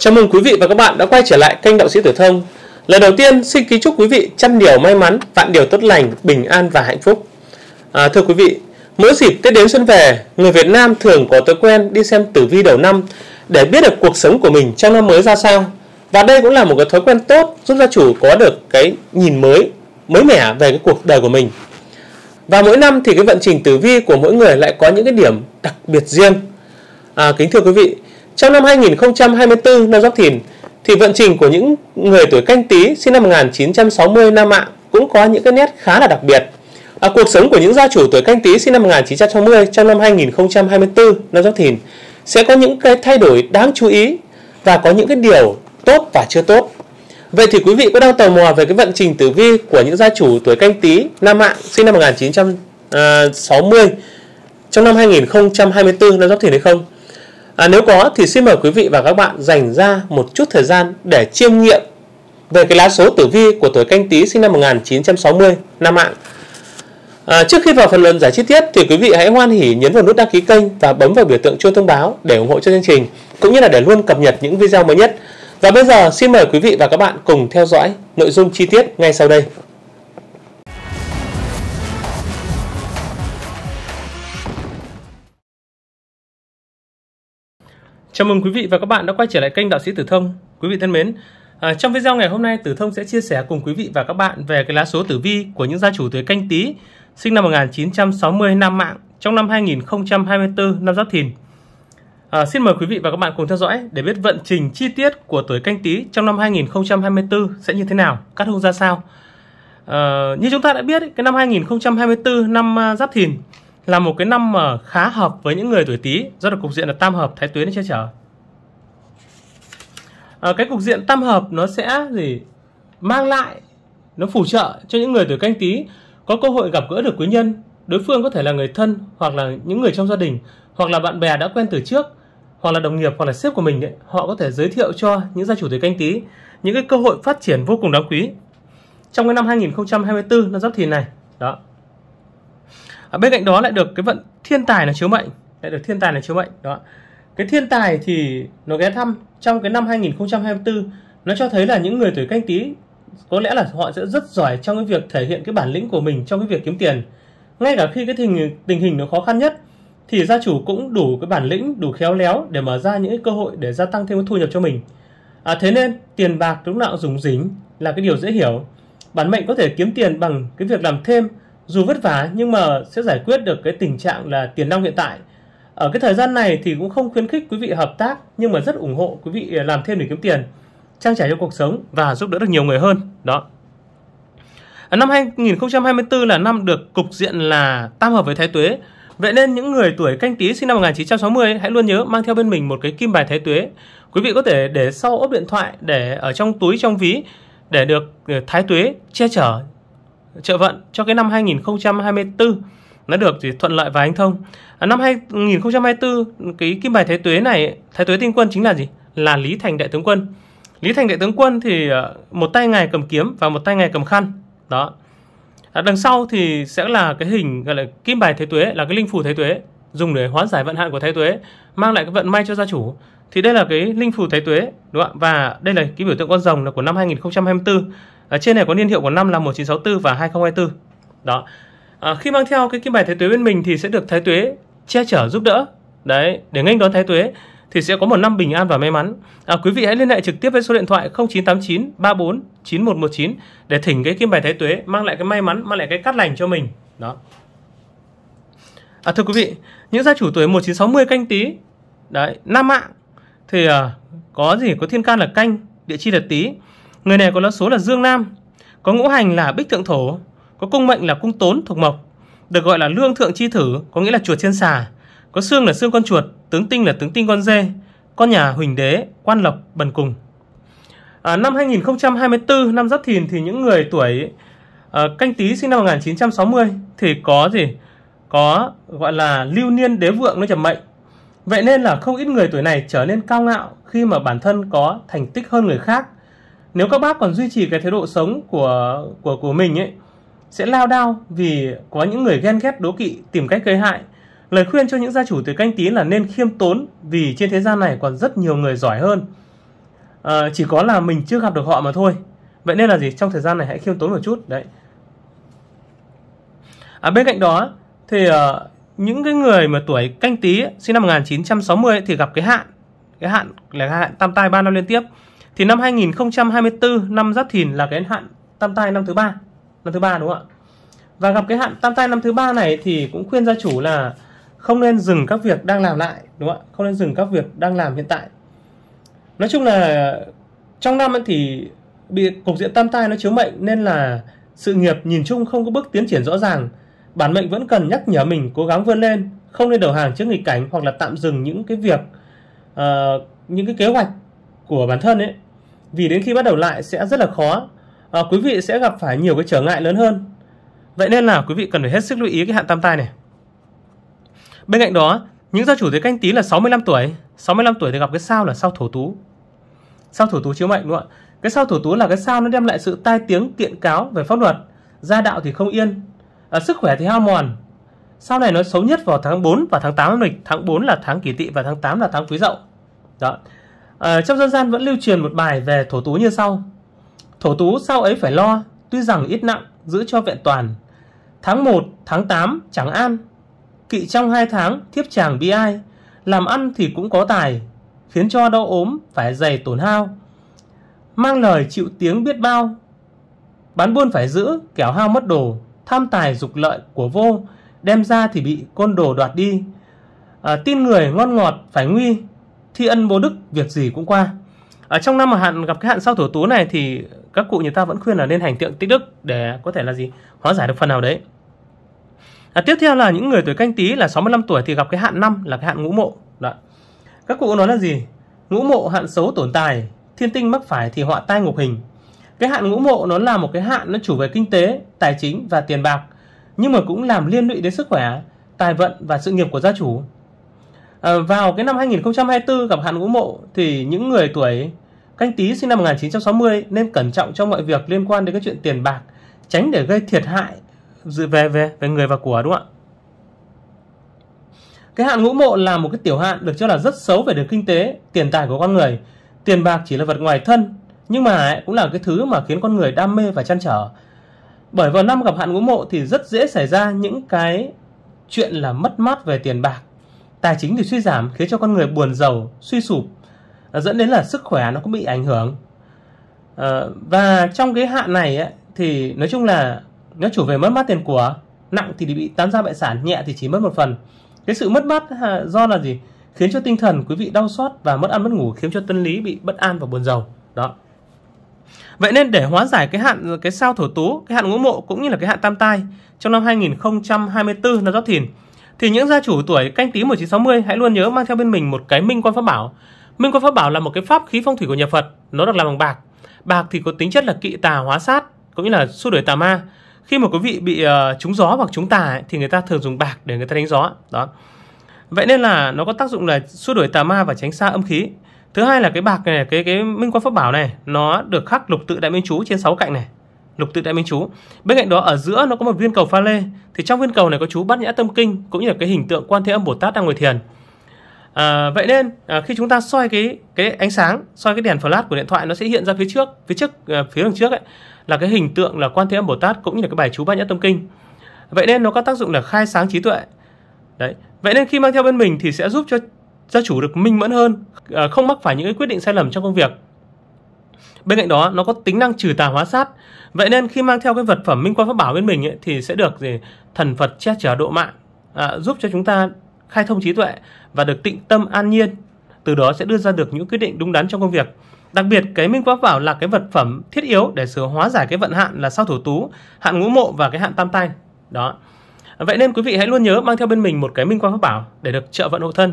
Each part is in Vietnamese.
Chào mừng quý vị và các bạn đã quay trở lại kênh Đạo sĩ Tử Thông. Lần đầu tiên xin kính chúc quý vị trăm điều may mắn, vạn điều tốt lành, bình an và hạnh phúc. À, thưa quý vị, mỗi dịp Tết đến xuân về, người Việt Nam thường có thói quen đi xem tử vi đầu năm để biết được cuộc sống của mình trong năm mới ra sao. Và đây cũng là một cái thói quen tốt giúp gia chủ có được cái nhìn mới, mới mẻ về cái cuộc đời của mình. Và mỗi năm thì cái vận trình tử vi của mỗi người lại có những cái điểm đặc biệt riêng. À, kính thưa quý vị, trong năm 2024 năm Giáp Thìn thì vận trình của những người tuổi canh tý sinh năm 1960 năm Mạng cũng có những cái nét khá là đặc biệt. À, cuộc sống của những gia chủ tuổi canh tý sinh năm 1960 trong năm 2024 năm Giáp Thìn sẽ có những cái thay đổi đáng chú ý và có những cái điều tốt và chưa tốt. Vậy thì quý vị có đang tò mò về cái vận trình tử vi của những gia chủ tuổi canh tý Nam Mạng sinh năm 1960 à, trong năm 2024 năm Giáp Thìn hay không? À, nếu có thì xin mời quý vị và các bạn dành ra một chút thời gian để chiêm nghiệm về cái lá số tử vi của tuổi canh tí sinh năm 1960 Nam Mạng. À, trước khi vào phần luận giải chi tiết thì quý vị hãy hoan hỉ nhấn vào nút đăng ký kênh và bấm vào biểu tượng chuông thông báo để ủng hộ cho chương trình cũng như là để luôn cập nhật những video mới nhất. Và bây giờ xin mời quý vị và các bạn cùng theo dõi nội dung chi tiết ngay sau đây. Chào mừng quý vị và các bạn đã quay trở lại kênh Đạo sĩ Tử Thông. Quý vị thân mến, à, trong video ngày hôm nay Tử Thông sẽ chia sẻ cùng quý vị và các bạn về cái lá số tử vi của những gia chủ tuổi canh tí sinh năm 1960 Nam Mạng trong năm 2024 năm Giáp Thìn. À, xin mời quý vị và các bạn cùng theo dõi để biết vận trình chi tiết của tuổi canh tí trong năm 2024 sẽ như thế nào, các hung ra sao. À, như chúng ta đã biết, cái năm 2024 năm à, Giáp Thìn là một cái năm mà khá hợp với những người tuổi Tý do được cục diện là tam hợp thái tuyến che chở à, cái cục diện tam hợp nó sẽ gì mang lại nó phù trợ cho những người tuổi canh Tý có cơ hội gặp gỡ được quý nhân đối phương có thể là người thân hoặc là những người trong gia đình hoặc là bạn bè đã quen từ trước hoặc là đồng nghiệp hoặc là sếp của mình ấy, họ có thể giới thiệu cho những gia chủ tuổi canh tí những cái cơ hội phát triển vô cùng đáng quý trong cái năm 2024 năm giáp thìn này đó à, bên cạnh đó lại được cái vận thiên tài là chiếu mệnh lại được thiên tài là chiếu mệnh đó cái thiên tài thì nó ghé thăm trong cái năm 2024 nó cho thấy là những người tuổi canh tí có lẽ là họ sẽ rất giỏi trong cái việc thể hiện cái bản lĩnh của mình trong cái việc kiếm tiền ngay cả khi cái tình tình hình nó khó khăn nhất thì gia chủ cũng đủ cái bản lĩnh đủ khéo léo để mở ra những cái cơ hội để gia tăng thêm cái thu nhập cho mình à, thế nên tiền bạc lúc nào dùng dính là cái điều dễ hiểu bản mệnh có thể kiếm tiền bằng cái việc làm thêm dù vất vả nhưng mà sẽ giải quyết được cái tình trạng là tiền nong hiện tại ở cái thời gian này thì cũng không khuyến khích quý vị hợp tác nhưng mà rất ủng hộ quý vị à, làm thêm để kiếm tiền trang trải cho cuộc sống và giúp đỡ được nhiều người hơn đó à, năm 2024 là năm được cục diện là tam hợp với thái tuế Vậy nên những người tuổi canh tí sinh năm 1960 hãy luôn nhớ mang theo bên mình một cái kim bài thái tuế. Quý vị có thể để sau ốp điện thoại, để ở trong túi trong ví để được à, thái tuế che chở trợ vận cho cái năm 2024 nó được thì thuận lợi và anh thông. À, năm 2024 cái kim bài thái tuế này thái tuế tinh quân chính là gì? Là Lý Thành đại tướng quân. Lý Thành đại tướng quân thì à, một tay ngài cầm kiếm và một tay ngài cầm khăn. Đó. À, đằng sau thì sẽ là cái hình gọi là kim bài thái tuế là cái linh phù thái tuế dùng để hóa giải vận hạn của thái tuế mang lại cái vận may cho gia chủ thì đây là cái linh phù thái tuế đúng không ạ và đây là cái biểu tượng con rồng là của năm 2024 ở trên này có niên hiệu của năm là 1964 và 2024 đó à, khi mang theo cái kim bài thái tuế bên mình thì sẽ được thái tuế che chở giúp đỡ đấy để nghênh đón thái tuế thì sẽ có một năm bình an và may mắn. À, quý vị hãy liên hệ trực tiếp với số điện thoại 0989 34 9119 để thỉnh cái kim bài thái tuế mang lại cái may mắn, mang lại cái cắt lành cho mình. Đó. À, thưa quý vị, những gia chủ tuổi 1960 canh tý đấy, nam mạng thì à, có gì có thiên can là canh, địa chi là tý Người này có lá số là Dương Nam, có ngũ hành là Bích Thượng Thổ, có cung mệnh là cung tốn thuộc mộc, được gọi là lương thượng chi thử, có nghĩa là chuột trên xà, có xương là xương con chuột, tướng tinh là tướng tinh con dê, con nhà huỳnh đế, quan lộc, bần cùng. À, năm 2024, năm Giáp Thìn thì những người tuổi à, canh tí sinh năm 1960 thì có gì? Có gọi là lưu niên đế vượng nó chậm mệnh. Vậy nên là không ít người tuổi này trở nên cao ngạo khi mà bản thân có thành tích hơn người khác nếu các bác còn duy trì cái thái độ sống của của của mình ấy sẽ lao đao vì có những người ghen ghét đố kỵ tìm cách gây hại lời khuyên cho những gia chủ tuổi canh tí là nên khiêm tốn vì trên thế gian này còn rất nhiều người giỏi hơn à, chỉ có là mình chưa gặp được họ mà thôi vậy nên là gì trong thời gian này hãy khiêm tốn một chút đấy à, bên cạnh đó thì uh, những cái người mà tuổi canh tí sinh năm 1960 thì gặp cái hạn cái hạn là hạn tam tai ba năm liên tiếp thì năm 2024 năm Giáp Thìn là cái hạn tam tai năm thứ ba năm thứ ba đúng không ạ và gặp cái hạn tam tai năm thứ ba này thì cũng khuyên gia chủ là không nên dừng các việc đang làm lại đúng không ạ không nên dừng các việc đang làm hiện tại nói chung là trong năm thì bị cục diện tam tai nó chiếu mệnh nên là sự nghiệp nhìn chung không có bước tiến triển rõ ràng bản mệnh vẫn cần nhắc nhở mình cố gắng vươn lên không nên đầu hàng trước nghịch cảnh hoặc là tạm dừng những cái việc uh, những cái kế hoạch của bản thân ấy vì đến khi bắt đầu lại sẽ rất là khó à, quý vị sẽ gặp phải nhiều cái trở ngại lớn hơn vậy nên là quý vị cần phải hết sức lưu ý cái hạn tam tai này bên cạnh đó những gia chủ thế canh tí là 65 tuổi 65 tuổi thì gặp cái sao là sao thổ tú sao thổ tú chiếu mệnh đúng không ạ cái sao thổ tú là cái sao nó đem lại sự tai tiếng kiện cáo về pháp luật gia đạo thì không yên à, sức khỏe thì hao mòn sau này nó xấu nhất vào tháng 4 và tháng 8 âm lịch tháng 4 là tháng kỷ tỵ và tháng 8 là tháng quý dậu đó À, trong dân gian vẫn lưu truyền một bài về thổ tú như sau. Thổ tú sau ấy phải lo, tuy rằng ít nặng, giữ cho vẹn toàn. Tháng 1, tháng 8 chẳng an. Kỵ trong hai tháng thiếp chàng bi ai, làm ăn thì cũng có tài, khiến cho đau ốm phải dày tổn hao. Mang lời chịu tiếng biết bao, bán buôn phải giữ, kẻo hao mất đồ, tham tài dục lợi của vô, đem ra thì bị côn đồ đoạt đi. À, tin người ngon ngọt phải nguy, thi ân bố đức việc gì cũng qua ở trong năm mà hạn gặp cái hạn sau thổ tú này thì các cụ người ta vẫn khuyên là nên hành tượng tích đức để có thể là gì hóa giải được phần nào đấy à, tiếp theo là những người tuổi canh tí là 65 tuổi thì gặp cái hạn năm là cái hạn ngũ mộ đó. các cụ nói là gì ngũ mộ hạn xấu tổn tài thiên tinh mắc phải thì họa tai ngục hình cái hạn ngũ mộ nó là một cái hạn nó chủ về kinh tế tài chính và tiền bạc nhưng mà cũng làm liên lụy đến sức khỏe tài vận và sự nghiệp của gia chủ Ờ, vào cái năm 2024 gặp hạn ngũ mộ thì những người tuổi canh tí sinh năm 1960 nên cẩn trọng trong mọi việc liên quan đến các chuyện tiền bạc tránh để gây thiệt hại dự về về về người và của đúng không ạ cái hạn ngũ mộ là một cái tiểu hạn được cho là rất xấu về đường kinh tế tiền tài của con người tiền bạc chỉ là vật ngoài thân nhưng mà cũng là cái thứ mà khiến con người đam mê và chăn trở bởi vào năm gặp hạn ngũ mộ thì rất dễ xảy ra những cái chuyện là mất mát về tiền bạc tài chính thì suy giảm khiến cho con người buồn giàu suy sụp à, dẫn đến là sức khỏe nó cũng bị ảnh hưởng à, và trong cái hạn này ấy, thì nói chung là nó chủ về mất mát tiền của nặng thì bị tán ra bại sản nhẹ thì chỉ mất một phần cái sự mất mát à, do là gì khiến cho tinh thần quý vị đau xót và mất ăn mất ngủ khiến cho tâm lý bị bất an và buồn giàu đó Vậy nên để hóa giải cái hạn cái sao thổ tú, cái hạn ngũ mộ cũng như là cái hạn tam tai trong năm 2024 năm Giáp Thìn thì những gia chủ tuổi canh tí 1960 hãy luôn nhớ mang theo bên mình một cái minh quan pháp bảo. Minh quan pháp bảo là một cái pháp khí phong thủy của nhà Phật, nó được làm bằng bạc. Bạc thì có tính chất là kỵ tà hóa sát, cũng như là xua đuổi tà ma. Khi mà quý vị bị uh, trúng gió hoặc trúng tà ấy, thì người ta thường dùng bạc để người ta đánh gió. Đó. Vậy nên là nó có tác dụng là xua đuổi tà ma và tránh xa âm khí. Thứ hai là cái bạc này, cái cái minh quan pháp bảo này, nó được khắc lục tự đại minh chú trên sáu cạnh này lục tự đại minh chú. Bên cạnh đó ở giữa nó có một viên cầu pha lê. Thì trong viên cầu này có chú Bát Nhã Tâm Kinh cũng như là cái hình tượng Quan Thế Âm Bồ Tát đang ngồi thiền. À, vậy nên à, khi chúng ta soi cái cái ánh sáng, soi cái đèn flash của điện thoại nó sẽ hiện ra phía trước, phía trước à, phía đằng trước ấy là cái hình tượng là Quan Thế Âm Bồ Tát cũng như là cái bài chú Bát Nhã Tâm Kinh. Vậy nên nó có tác dụng là khai sáng trí tuệ. Đấy. Vậy nên khi mang theo bên mình thì sẽ giúp cho gia chủ được minh mẫn hơn, à, không mắc phải những cái quyết định sai lầm trong công việc Bên cạnh đó nó có tính năng trừ tà hóa sát. Vậy nên khi mang theo cái vật phẩm minh quan pháp bảo bên mình ấy, thì sẽ được gì thần Phật che chở độ mạng, à, giúp cho chúng ta khai thông trí tuệ và được tịnh tâm an nhiên. Từ đó sẽ đưa ra được những quyết định đúng đắn trong công việc. Đặc biệt cái minh pháp bảo là cái vật phẩm thiết yếu để sửa hóa giải cái vận hạn là sao thổ tú, hạn ngũ mộ và cái hạn tam tai. Đó. Vậy nên quý vị hãy luôn nhớ mang theo bên mình một cái minh quan pháp bảo để được trợ vận hộ thân.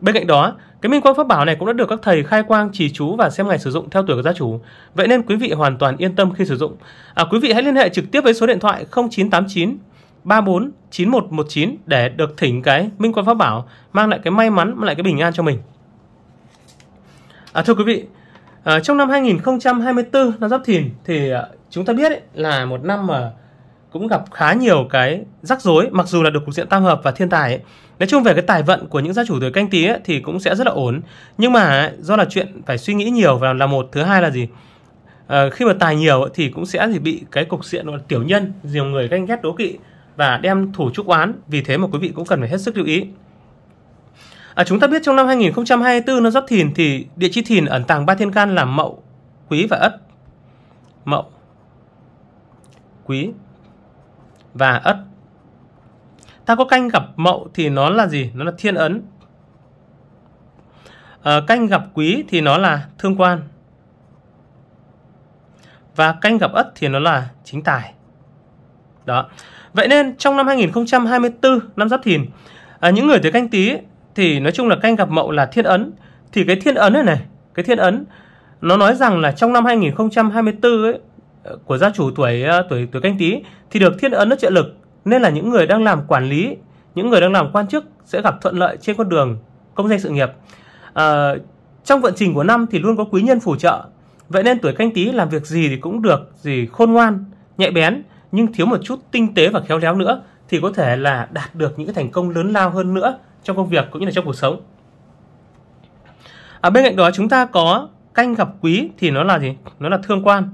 Bên cạnh đó, cái minh quang pháp bảo này cũng đã được các thầy khai quang chỉ chú và xem ngày sử dụng theo tuổi của gia chủ. Vậy nên quý vị hoàn toàn yên tâm khi sử dụng. À, quý vị hãy liên hệ trực tiếp với số điện thoại 0989 34 9119 để được thỉnh cái minh quang pháp bảo mang lại cái may mắn, mang lại cái bình an cho mình. À, thưa quý vị, à, trong năm 2024 năm Giáp Thìn thì à, chúng ta biết ấy, là một năm mà cũng gặp khá nhiều cái rắc rối mặc dù là được cục diện tam hợp và thiên tài ấy. nói chung về cái tài vận của những gia chủ tuổi canh tí ấy, thì cũng sẽ rất là ổn nhưng mà ấy, do là chuyện phải suy nghĩ nhiều và là một thứ hai là gì à, khi mà tài nhiều ấy, thì cũng sẽ thì bị cái cục diện là tiểu nhân nhiều người ganh ghét đố kỵ và đem thủ trúc oán vì thế mà quý vị cũng cần phải hết sức lưu ý à, chúng ta biết trong năm 2024 nó giáp thìn thì địa chi thìn ẩn tàng ba thiên can là mậu quý và ất mậu quý và ất. Ta có canh gặp mậu thì nó là gì? Nó là thiên ấn. À, canh gặp quý thì nó là thương quan. Và canh gặp ất thì nó là chính tài. Đó. Vậy nên trong năm 2024, năm Giáp Thìn, à, những người tới canh tí thì nói chung là canh gặp mậu là thiên ấn. Thì cái thiên ấn này này, cái thiên ấn nó nói rằng là trong năm 2024 ấy của gia chủ tuổi ờ, tuổi tuổi canh tý thì được thiên ấn nó trợ lực nên là những người đang làm quản lý những người đang làm quan chức sẽ gặp thuận lợi trên con đường công danh sự nghiệp à, trong vận trình của năm thì luôn có quý nhân phù trợ vậy nên tuổi canh tý làm việc gì thì cũng được gì khôn ngoan nhạy bén nhưng thiếu một chút tinh tế và khéo léo nữa thì có thể là đạt được những thành công lớn lao hơn nữa trong công việc cũng như là trong cuộc sống à, bên cạnh đó chúng ta có canh gặp quý thì nó là gì nó là thương quan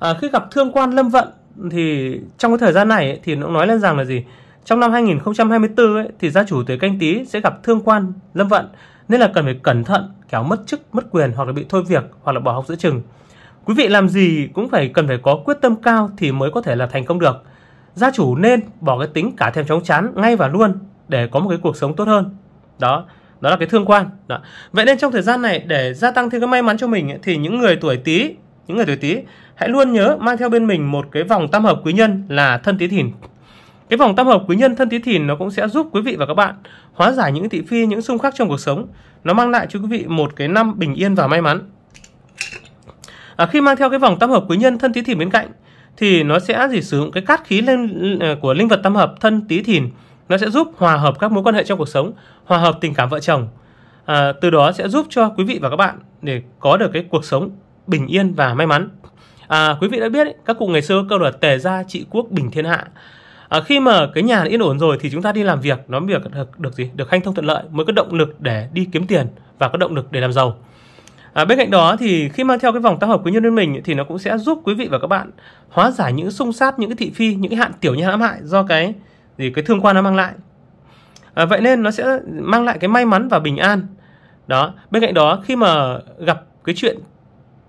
à, khi gặp thương quan lâm vận thì trong cái thời gian này ấy, thì nó nói lên rằng là gì trong năm 2024 ấy, thì gia chủ tuổi canh tý sẽ gặp thương quan lâm vận nên là cần phải cẩn thận kéo mất chức mất quyền hoặc là bị thôi việc hoặc là bỏ học giữa chừng quý vị làm gì cũng phải cần phải có quyết tâm cao thì mới có thể là thành công được gia chủ nên bỏ cái tính cả thèm chóng chán ngay và luôn để có một cái cuộc sống tốt hơn đó đó là cái thương quan đó. vậy nên trong thời gian này để gia tăng thêm cái may mắn cho mình ấy, thì những người tuổi tý những người tuổi Tý hãy luôn nhớ mang theo bên mình một cái vòng tam hợp quý nhân là thân Tý Thìn. Cái vòng tam hợp quý nhân thân Tý Thìn nó cũng sẽ giúp quý vị và các bạn hóa giải những thị phi, những xung khắc trong cuộc sống. Nó mang lại cho quý vị một cái năm bình yên và may mắn. À, khi mang theo cái vòng tam hợp quý nhân thân Tý Thìn bên cạnh thì nó sẽ gì sử dụng cái cát khí lên à, của linh vật tam hợp thân Tý Thìn nó sẽ giúp hòa hợp các mối quan hệ trong cuộc sống, hòa hợp tình cảm vợ chồng. À, từ đó sẽ giúp cho quý vị và các bạn để có được cái cuộc sống bình yên và may mắn. À, quý vị đã biết ấy, các cụ ngày xưa câu là tề gia trị quốc bình thiên hạ. À, khi mà cái nhà yên ổn rồi thì chúng ta đi làm việc nó việc được, được gì được hanh thông thuận lợi mới có động lực để đi kiếm tiền và có động lực để làm giàu. À, bên cạnh đó thì khi mang theo cái vòng tam hợp quý nhân lên mình thì nó cũng sẽ giúp quý vị và các bạn hóa giải những xung sát, những cái thị phi, những cái hạn tiểu nhân hãm hại do cái gì cái thương quan nó mang lại. À, vậy nên nó sẽ mang lại cái may mắn và bình an. Đó, bên cạnh đó khi mà gặp cái chuyện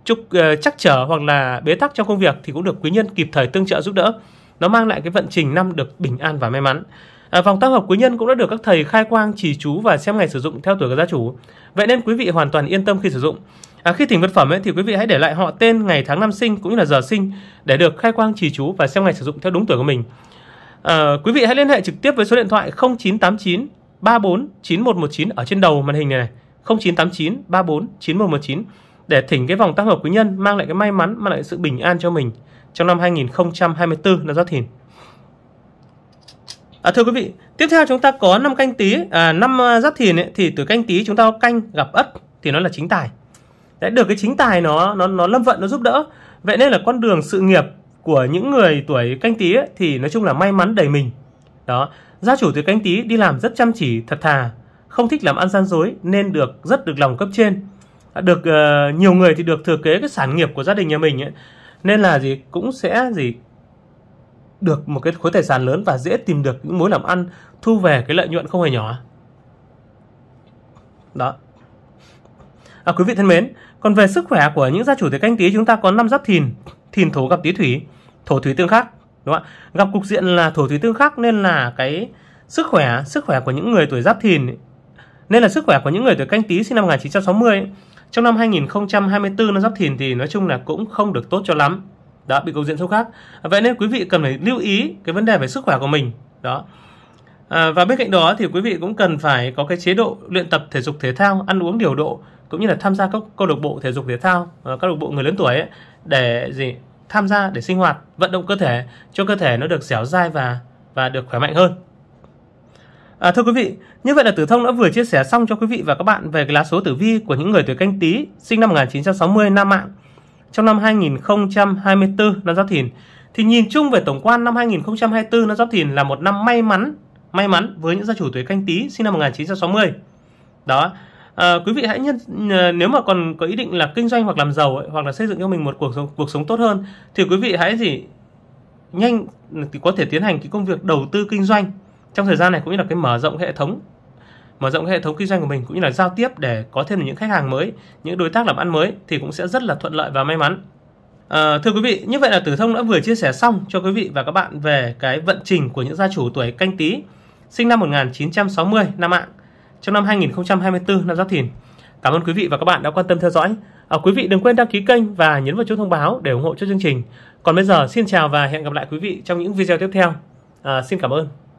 trục ờ, chắc trở hoặc là bế tắc trong công việc thì cũng được quý nhân kịp thời tương trợ giúp đỡ. Nó mang lại cái vận trình năm được bình an và may mắn. À, vòng tam hợp quý nhân cũng đã được các thầy khai quang trì chú và xem ngày sử dụng theo tuổi của gia chủ. Vậy nên quý vị hoàn toàn yên tâm khi sử dụng. À, khi thỉnh vật phẩm ấy, thì quý vị hãy để lại họ tên, ngày tháng năm sinh cũng như là giờ sinh để được khai quang trì chú và xem ngày sử dụng theo đúng tuổi của mình. À, quý vị hãy liên hệ trực tiếp với số điện thoại 0989 34 9119 ở trên đầu màn hình này này. 0989 34 9119 để thỉnh cái vòng tam hợp quý nhân mang lại cái may mắn mang lại sự bình an cho mình trong năm 2024 là Giáp Thìn. À, thưa quý vị, tiếp theo chúng ta có năm canh tý à, năm à, giáp thìn ấy, thì tuổi canh tý chúng ta có canh gặp ất thì nó là chính tài. Đấy, được cái chính tài nó nó nó lâm vận nó giúp đỡ. Vậy nên là con đường sự nghiệp của những người tuổi canh tý thì nói chung là may mắn đầy mình. Đó, gia chủ tuổi canh tý đi làm rất chăm chỉ, thật thà, không thích làm ăn gian dối nên được rất được lòng cấp trên được uh, nhiều người thì được thừa kế cái sản nghiệp của gia đình nhà mình ấy. nên là gì cũng sẽ gì được một cái khối tài sản lớn và dễ tìm được những mối làm ăn thu về cái lợi nhuận không hề nhỏ đó à, quý vị thân mến còn về sức khỏe của những gia chủ tuổi canh tí chúng ta có năm giáp thìn thìn thổ gặp tí thủy thổ thủy tương khắc đúng không ạ gặp cục diện là thổ thủy tương khắc nên là cái sức khỏe sức khỏe của những người tuổi giáp thìn nên là sức khỏe của những người tuổi canh tí sinh năm 1960 ấy, trong năm 2024 nó Giáp Thìn thì nói chung là cũng không được tốt cho lắm. Đó, bị cục diện xấu khác. Vậy nên quý vị cần phải lưu ý cái vấn đề về sức khỏe của mình. Đó. À, và bên cạnh đó thì quý vị cũng cần phải có cái chế độ luyện tập thể dục thể thao, ăn uống điều độ cũng như là tham gia các câu lạc bộ thể dục thể thao, các ờ, câu lạc bộ người lớn tuổi ấy, để gì tham gia để sinh hoạt, vận động cơ thể cho cơ thể nó được dẻo dai và và được khỏe mạnh hơn. À, thưa quý vị, như vậy là Tử Thông đã vừa chia sẻ xong cho quý vị và các bạn về cái lá số tử vi của những người tuổi canh tí sinh năm 1960 Nam Mạng trong năm 2024 năm Giáp Thìn. Thì nhìn chung về tổng quan năm 2024 năm Giáp Thìn là một năm may mắn, may mắn với những gia chủ tuổi canh tí sinh năm 1960. Đó, à, quý vị hãy nhân nếu mà còn có ý định là kinh doanh hoặc làm giàu ấy, hoặc là xây dựng cho mình một cuộc sống cuộc sống tốt hơn thì quý vị hãy gì nhanh thì có thể tiến hành cái công việc đầu tư kinh doanh trong thời gian này cũng như là cái mở rộng hệ thống mở rộng hệ thống kinh doanh của mình cũng như là giao tiếp để có thêm những khách hàng mới những đối tác làm ăn mới thì cũng sẽ rất là thuận lợi và may mắn à, thưa quý vị như vậy là tử thông đã vừa chia sẻ xong cho quý vị và các bạn về cái vận trình của những gia chủ tuổi canh tý sinh năm 1960 năm mạng trong năm 2024 năm giáp thìn cảm ơn quý vị và các bạn đã quan tâm theo dõi à, quý vị đừng quên đăng ký kênh và nhấn vào chuông thông báo để ủng hộ cho chương trình còn bây giờ xin chào và hẹn gặp lại quý vị trong những video tiếp theo à, xin cảm ơn